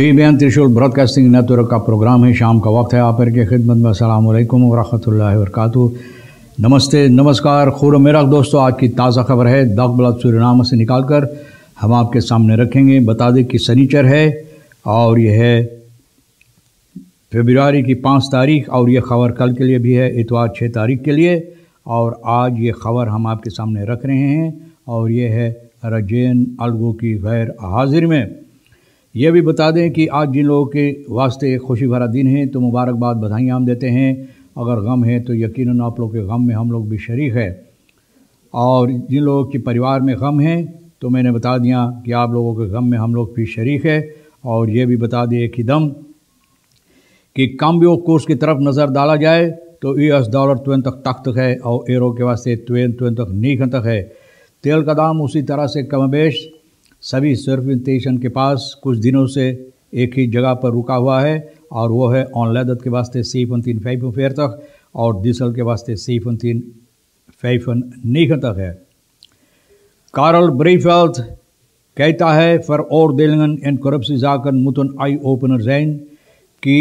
फी तो बयान त्रिशूल ब्रॉडकास्टिंग नेटवर्क का प्रोग्राम है शाम का वक्त है आप के खिदमत में असल वरहमल वर्क नमस्ते नमस्कार खुर मेरा दोस्तों आज की ताज़ा खबर है दाग बलाब नाम से निकाल कर हम आपके सामने रखेंगे बता दें कि सनीचर है और यह है फेबरारी की पाँच तारीख और यह खबर कल के लिए भी है इतवार छः तारीख के लिए और आज ये खबर हम आपके सामने रख रहे हैं और यह है रजैन अलगू की गैर हाजिर में यह भी बता दें कि आज जिन लोगों के वास्ते खुशी भरा दिन है तो मुबारकबाद बधाइयाँ हम देते हैं अगर गम है तो यकीन आप लोग के गम में हम लोग भी शरीक है और जिन लोगों के परिवार में गम है तो मैंने बता दिया कि आप लोगों के गम में हम लोग भी शरीक है और ये भी बता दिए कि दम कि काम्बियो कोर्स की तरफ नज़र डाला जाए तो ये एस डॉलर तुवें तक तख्त है और एरो के वास्ते तुवें तुवें तक नीख तक है तेल का दाम उसी तरह से कमबेश सभी सर्विटेशन के पास कुछ दिनों से एक ही जगह पर रुका हुआ है और वो है ऑनलादत के वास्ते सीफन तीन फैफन फेर तक और दिसल के वास्ते तीन फैफन नीख तक है कार्ल ब्रीफेल्थ कहता है फॉर और दिलगन एंड करप्सी जाकर मुतन आई ओपनर जैन कि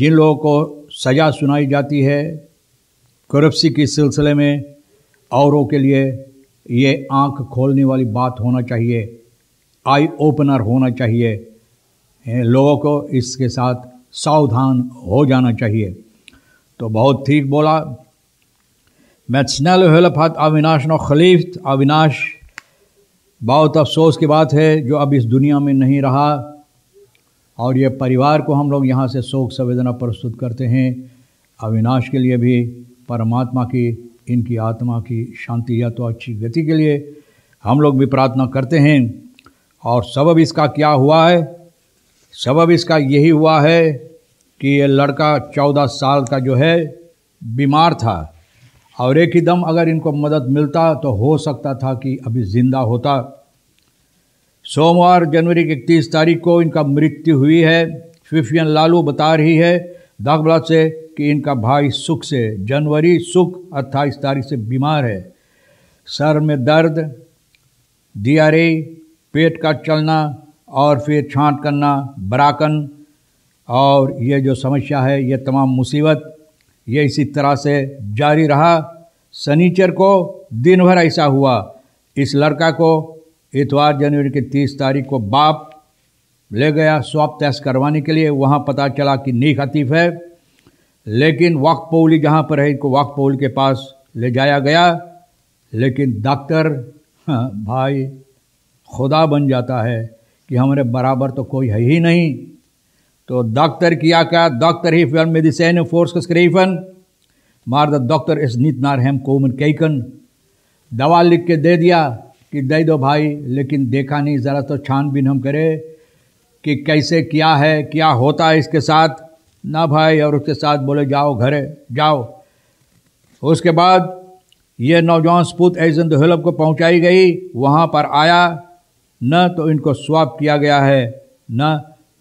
जिन लोगों को सज़ा सुनाई जाती है करप्सी के सिलसिले में औरों के लिए ये आंख खोलने वाली बात होना चाहिए आई ओपनर होना चाहिए लोगों को इसके साथ सावधान हो जाना चाहिए तो बहुत ठीक बोला मैं स्नैल हेलफात अविनाश न खलीफ अविनाश बहुत अफसोस की बात है जो अब इस दुनिया में नहीं रहा और ये परिवार को हम लोग यहाँ से शोक संवेदना प्रस्तुत करते हैं अविनाश के लिए भी परमात्मा की इनकी आत्मा की शांति या तो अच्छी गति के लिए हम लोग भी प्रार्थना करते हैं और सबब इसका क्या हुआ है सबब इसका यही हुआ है कि ये लड़का चौदह साल का जो है बीमार था और एक ही दम अगर इनको मदद मिलता तो हो सकता था कि अभी ज़िंदा होता सोमवार जनवरी की इकतीस तारीख को इनका मृत्यु हुई है फिफियन लालू बता रही है दाखबलात से कि इनका भाई सुख से जनवरी सुख अट्ठाईस तारीख से बीमार है सर में दर्द दियारे पेट का चलना और फिर छांट करना बराकन और ये जो समस्या है ये तमाम मुसीबत ये इसी तरह से जारी रहा सनीचर को दिन भर ऐसा हुआ इस लड़का को इतवार जनवरी की तीस तारीख को बाप ले गया स्वाप टेस्ट करवाने के लिए वहाँ पता चला कि नीक हतीफ है लेकिन पौली जहाँ पर है इनको वाकपोल के पास ले जाया गया लेकिन डॉक्टर हाँ, भाई खुदा बन जाता है कि हमारे बराबर तो कोई है ही नहीं तो डॉक्टर किया क्या डॉक्टर ही फिर मेडिसिन फोर्स स्क्रीफन मार द डॉक्टर इस नीत नार हेम कोमन कैकन दवा लिख के दे दिया कि दे दो भाई लेकिन देखा नहीं ज़रा तो छानबीन हम करें कि कैसे क्या है क्या होता है इसके साथ ना भाई और उसके साथ बोले जाओ घरे जाओ उसके बाद ये नौजवान सपूत एजन दुहलब को पहुंचाई गई वहाँ पर आया न तो इनको स्वाप किया गया है न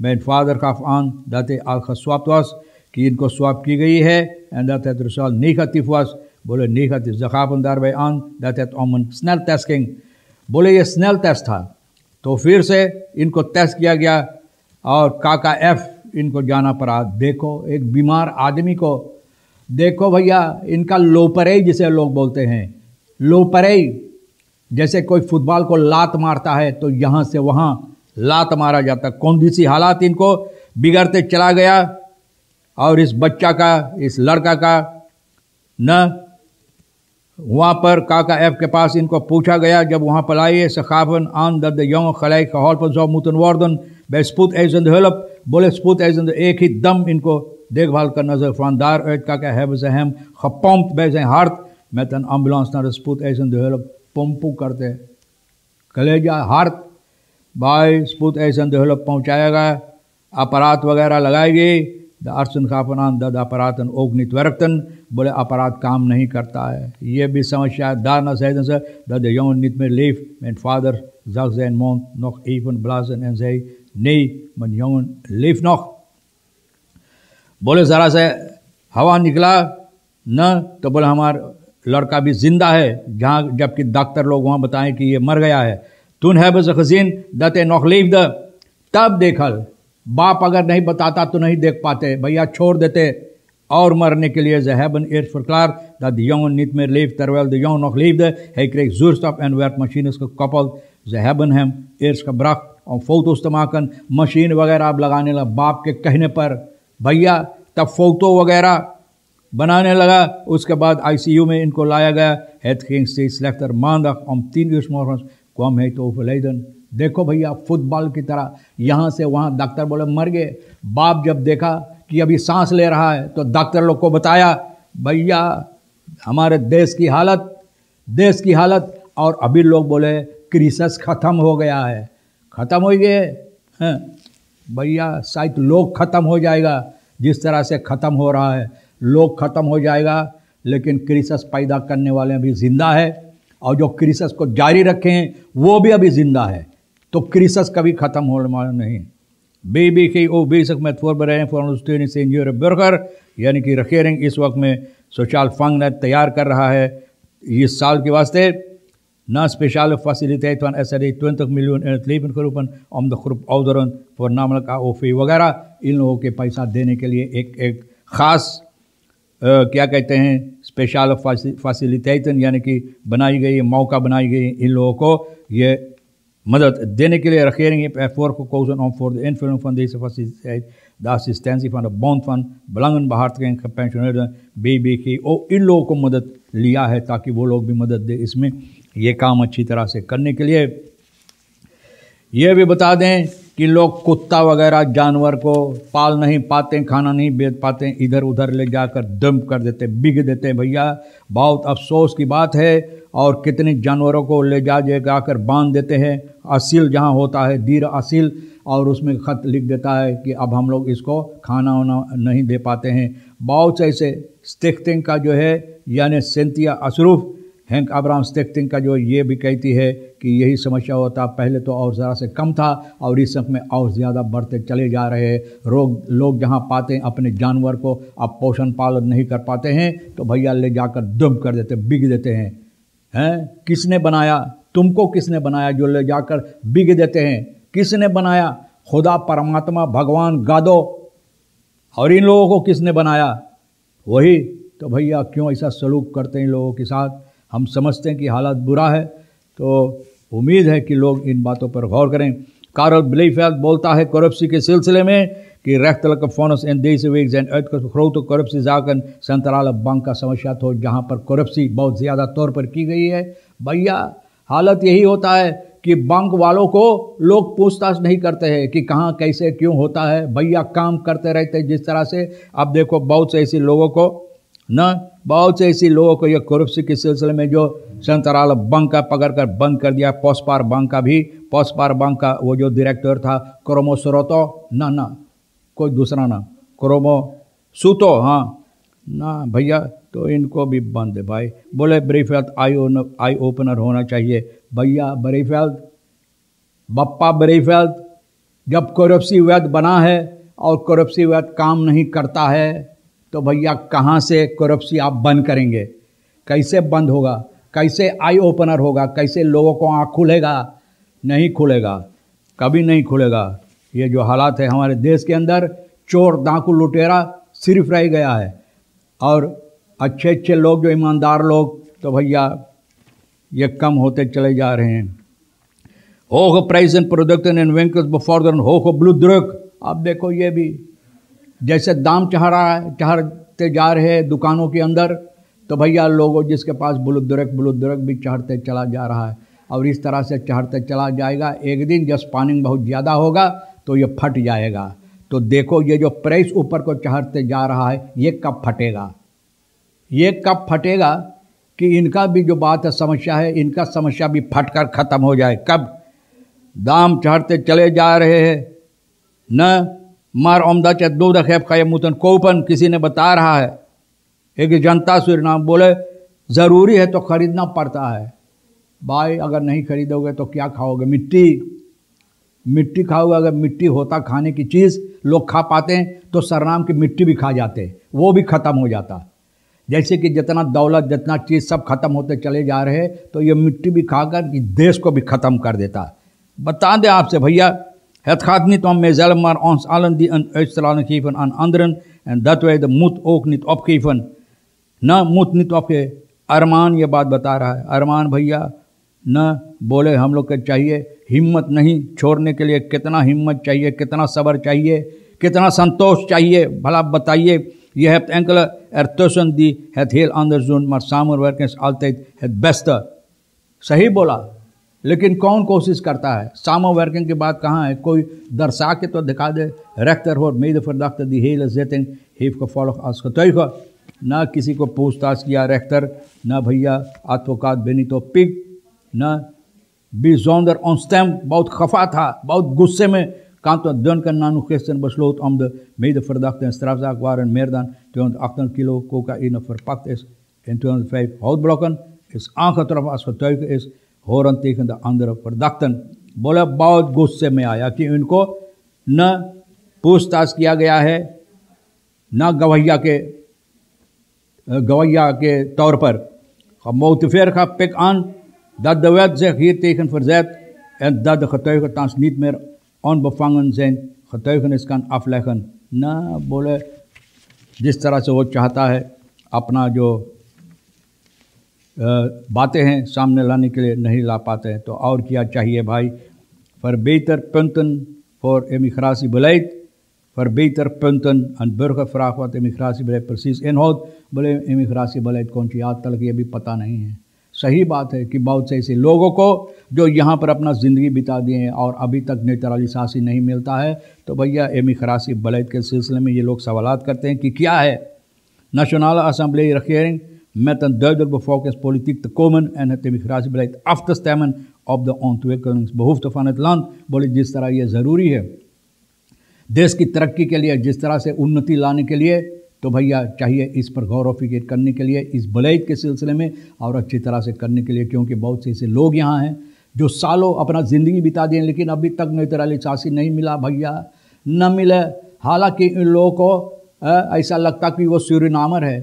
मैन फादर का फ़ान दाते आखा स्वाप वास कि इनको स्वाप की गई है एंड दाते रसाल नीखतिफ वस बोले नीखतिफ भाई आन दाते अमन स्नैल टेस्टिंग बोले ये स्नैल टेस्ट था तो फिर से इनको टेस्ट किया गया और काका एफ इनको जाना पड़ा देखो एक बीमार आदमी को देखो भैया इनका लोपरेई जिसे लोग बोलते हैं लोपरेई जैसे कोई फुटबॉल को लात मारता है तो यहाँ से वहाँ लात मारा जाता कौन सी हालात इनको बिगड़ते चला गया और इस बच्चा का इस लड़का का न वहाँ पर काका एफ के पास इनको पूछा गया जब वहाँ पर आइए सखाफन आन दद यौ खलाई खहौल पर जौ मुतन वार्दन बेस्पूत एजंद हलप बोले स्पूत एजंद एक ही दम इनको देखभाल करना नजर फानदार एट काका हैब जहम खपम्प बेज हार्थ मैं तन एम्बुलेंस ना स्पूत एजंद हलप पंपू करते कलेजा हार्थ भाई स्पूत एजंद हेलप पहुँचाया गया अपराध वगैरह लगाई गई द अर्सन खापनान दद अपरातन ओग्नि त्वरक्तन बोले अपराध काम नहीं करता है ये भी समस्या दाना सहित से दद यौन नित में लेफ एंड फादर zag zijn mond nog even blazen en zei, nee, mijn jongen leeft nog. बोले जरा से हवा निकला न तो बोले हमार लड़का भी जिंदा है जहाँ जबकि डॉक्टर लोग वहाँ बताएं कि ये मर गया है तुन है बस दत दते नौख लीव द तब देखल बाप अगर नहीं बताता तो नहीं देख पाते भैया छोड़ देते और मरने के लिए जहैबन एयर फरकार द यंग नीत में लिव तरवेल द यंग लिव है क्रेक जोर एंड वेट मशीन इसका कपल जहैबन हैम एयर्स का ब्रख और फोतो इस्तेमाकन मशीन वगैरह आप लगाने लगा बाप के कहने पर भैया तब फोतो वगैरह बनाने लगा उसके बाद आईसीयू में इनको लाया गया हेथ किंग सी मान रख ऑम तीन यूस मोर कम है तो ओफ देखो भैया फुटबॉल की तरह यहाँ से वहाँ डॉक्टर बोले मर गए बाप जब देखा कि अभी सांस ले रहा है तो डॉक्टर लोग को बताया भैया हमारे देश की हालत देश की हालत और अभी लोग बोले क्रिसस ख़त्म हो गया है ख़त्म हो गए हाँ। भैया शायद लोग ख़त्म हो जाएगा जिस तरह से ख़त्म हो रहा है लोग ख़त्म हो जाएगा लेकिन क्रिसस पैदा करने वाले अभी ज़िंदा है और जो क्रिसस को जारी रखे हैं वो भी अभी ज़िंदा है तो क्रिसस कभी ख़त्म होने नहीं बेबी के ओ बेशक मैं थोर बरह फॉर इंजीनियर बर्गर यानी कि रखेरिंग इस वक्त में सोशाल फंग ने तैयार कर रहा है इस साल के वास्ते na एस faciliteit van मिलियन 20 के in ऑम द ग्रुप om फॉर नाम का ओ फी वगैरह इन लोगों के पैसा देने के लिए एक एक खास आ, क्या कहते हैं स्पेशल फैसिलिटेटन यानी कि बनाई गई मौका बनाई गई इन लोगों को ये मदद देने के लिए रखेंगे एफोर को कौशन ऑन फॉर द इनफिलिंग फंड देश फसी द असिस्टेंसी फंड बॉन्द फंड बलंगन बाहर पेंशन बीबी की ओ इन लोगों को मदद लिया है ताकि वो लोग भी मदद दे इसमें ये काम अच्छी तरह से करने के लिए ये भी बता दें कि लोग कुत्ता वगैरह जानवर को पाल नहीं पाते खाना नहीं बेच पाते इधर उधर ले जाकर दम कर देते बिग देते भैया बहुत अफसोस की बात है और कितने जानवरों को ले जा जाकर बांध देते हैं असील जहाँ होता है दीर असील और उसमें ख़त लिख देता है कि अब हम लोग इसको खाना वाना नहीं दे पाते हैं बहुत ऐसे स्टेखते का जो है यानी सेंतिया असरूफ़ हैंक अब्राम्स देखते का जो ये भी कहती है कि यही समस्या होता पहले तो और ज़रा से कम था और इस समय और ज़्यादा बढ़ते चले जा रहे हैं रोग लोग जहाँ पाते हैं अपने जानवर को अब पोषण पालन नहीं कर पाते हैं तो भैया ले जाकर दुम कर देते बिग देते हैं हैं किसने बनाया तुमको किसने बनाया जो ले जाकर बिग देते हैं किसने बनाया खुदा परमात्मा भगवान गादो और इन लोगों को किसने बनाया वही तो भैया क्यों ऐसा सलूक करते हैं लोगों के साथ हम समझते हैं कि हालात बुरा है तो उम्मीद है कि लोग इन बातों पर गौर करें कार्ल ब्लेफेल बोलता है करप्सी के सिलसिले में कि तलक फोनस एंड देसवेग्स एंड अर्थ खरो तो करप्सी जाकर संतराल बैंक का समस्या तो जहाँ पर करप्सी बहुत ज़्यादा तौर पर की गई है भैया हालत यही होता है कि बैंक वालों को लोग पूछताछ नहीं करते हैं कि कहाँ कैसे क्यों होता है भैया काम करते रहते जिस तरह से अब देखो बहुत से ऐसे लोगों को ना बहुत से ऐसे लोगों को यह करप्शन के सिलसिले में जो संतराल बंक का पकड़ कर बंद कर दिया पोस्पार बंक का भी पोस्पार बंक का वो जो डायरेक्टर था क्रोमो सरोतो ना ना कोई दूसरा ना क्रोमो सूतो हाँ ना भैया तो इनको भी बंद है भाई बोले ब्रेफेल्थ आई ओन आई ओपनर होना चाहिए भैया ब्रेफेल्थ बप्पा ब्रेफेल्थ जब करप्सी वैद बना है और करप्सी वैद काम नहीं करता है तो भैया कहाँ से करप्सी आप बंद करेंगे कैसे बंद होगा कैसे आई ओपनर होगा कैसे लोगों को आँख खुलेगा नहीं खुलेगा कभी नहीं खुलेगा ये जो हालात है हमारे देश के अंदर चोर डाकू लुटेरा सिर्फ रह गया है और अच्छे अच्छे लोग जो ईमानदार लोग तो भैया ये कम होते चले जा रहे हैं हो प्राइस एंड प्रोडक्ट एंड वेंकस बफॉर्दन हो ब्लू द्रक आप देखो ये भी जैसे दाम चढ़ रहा है चढ़ते जा रहे हैं दुकानों के अंदर तो भैया लोगों जिसके पास बुलुद्रक बुलुद्रक भी चढ़ते चला जा रहा है और इस तरह से चढ़ते चला जाएगा एक दिन जब स्पानिंग बहुत ज़्यादा होगा तो ये फट जाएगा तो देखो ये जो प्रेस ऊपर को चढ़ते जा रहा है ये कब फटेगा ये कब फटेगा कि इनका भी जो बात है समस्या है इनका समस्या भी फट कर ख़त्म हो जाए कब दाम चढ़ते चले जा रहे हैं न मार आमदा चदोद खैब खैमूतन कोपन किसी ने बता रहा है एक जनता सुरनाम बोले ज़रूरी है तो ख़रीदना पड़ता है भाई अगर नहीं खरीदोगे तो क्या खाओगे मिट्टी मिट्टी खाओगे अगर मिट्टी होता खाने की चीज़ लोग खा पाते हैं तो सरनाम की मिट्टी भी खा जाते वो भी ख़त्म हो जाता जैसे कि जितना दौलत जितना चीज़ सब खत्म होते चले जा रहे तो ये मिट्टी भी खाकर देश को भी ख़त्म कर देता बता दें आपसे भैया Het gaat niet om mijzelf, maar ons allen die een uitstraling geven aan anderen. En dat wij de moed ook niet opgeven. Na moed niet opgeven. Arman je baat बात बता रहा है अरमान भैया न बोले हम लोग के चाहिए हिम्मत नहीं छोड़ने के लिए कितना हिम्मत चाहिए कितना सब्र चाहिए कितना संतोष चाहिए Je hebt enkele ertussen die het heel anders doen, maar samenwerken is altijd het beste. Sahih bola. लेकिन कौन कोशिश करता है सामो वर्किंग की बात कहाँ है कोई दर्शा के तो दिखा दे रेक्तर हो मेद फिर डॉक्टर दी हेल जेतिंग हेफ को फॉलो आज का तय ना किसी को पूछताछ किया रेक्तर ना भैया आत्मकात बेनी तो पिक न बी जोंदर ऑन स्टैम्प बहुत खफा था बहुत गुस्से में कान तो दन का नानु क्वेश्चन बसलोत अम्द मेद फिर डॉक्टर स्त्राफाक वारन मेरदान ट्वें अख्त किलो को का इन फिर पक्त इस इन ट्वेंट फाइव हाउथ ब्लॉकन इस आंख तरफ आज का तय इस होरन तीखन आंध्र प्रदक्तन बोले बहुत गुस्से में आया कि उनको न पूछताछ किया गया है न गवैया के गवैया के तौर पर मोतफेर का पिक आन दद वैद से खीर तेखन फर जैद ए दद खतोय नीत मेर ऑन बफांगन से खतोय का अफलेखन न बोले जिस तरह से वो चाहता है अपना जो बातें हैं सामने लाने के लिए नहीं ला पाते हैं तो और क्या चाहिए भाई फॉर बेहतर पंतन फॉर एम इखरासी बलैत verbeterpunten aan burgervraag wat immigratiebeleid एन हो बोले बलैत कौन सी आज तक ये भी पता नहीं है सही बात है कि बहुत से ऐसे लोगों को जो यहाँ पर अपना ज़िंदगी बिता दिए हैं और अभी तक नेतराली सासी नहीं मिलता है तो भैया खरासी बलैत के सिलसिले में ये लोग सवाल करते हैं कि क्या है नेशनल असम्बली रखियरिंग met een duidelijk bevolkingspolitiek te komen en het immigratiebeleid af te stemmen op de ontwikkelingsbehoeften van het land, बोले जिस तरह ये ज़रूरी है देश की तरक्की के लिए जिस तरह से उन्नति लाने के लिए तो भैया चाहिए इस पर गौर फिक्र करने के लिए इस बलैद के सिलसिले में और अच्छी तरह से करने के लिए क्योंकि बहुत से ऐसे लोग यहाँ हैं जो सालों अपना ज़िंदगी बिता दिए लेकिन अभी तक नेतरा चासी नहीं मिला भैया न मिले हालांकि इन लोगों को ऐसा लगता कि वो सूर्यनामर है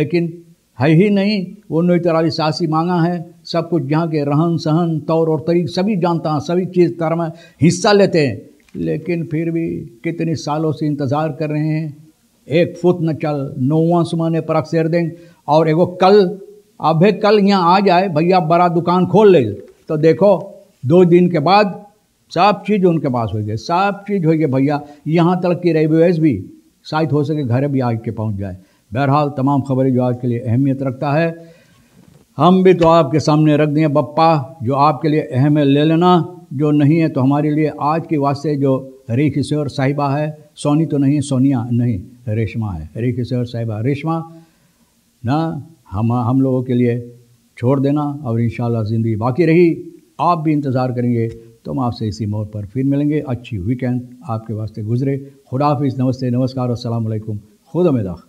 लेकिन है ही नहीं वो नोई तरावी सासी मांगा है सब कुछ यहाँ के रहन सहन तौर और तरीक सभी जानता है सभी चीज़ तरह में हिस्सा लेते हैं लेकिन फिर भी कितने सालों से इंतज़ार कर रहे हैं एक फुत न चल नौवा सुमाने पर अक्सर देंगे और एगो कल अभे कल यहाँ आ जाए भैया बड़ा दुकान खोल ले तो देखो दो दिन के बाद सब चीज़ उनके पास हो गए सब चीज़ हो गई भैया यहाँ तक कि रेवेज भी शायद हो सके घर भी आके पहुँच जाए बहरहाल तमाम खबरें जो आज के लिए अहमियत रखता है हम भी तो आपके सामने रख दें बप्पा जो आपके लिए अहम है ले लेना जो नहीं है तो हमारे लिए आज के वास्ते जो रे किशोर साहिबा है सोनी तो नहीं सोनिया नहीं रेशमा है रे किशोर साहिबा रेशमा ना हम हम लोगों के लिए छोड़ देना और इन ज़िंदगी बाकी रही आप भी इंतज़ार करेंगे तो हम आपसे इसी मोड़ पर फिर मिलेंगे अच्छी वीकेंड आपके वास्ते गुजरे खुदाफिज नमस्ते नमस्कार असलकुम खुद अमेदा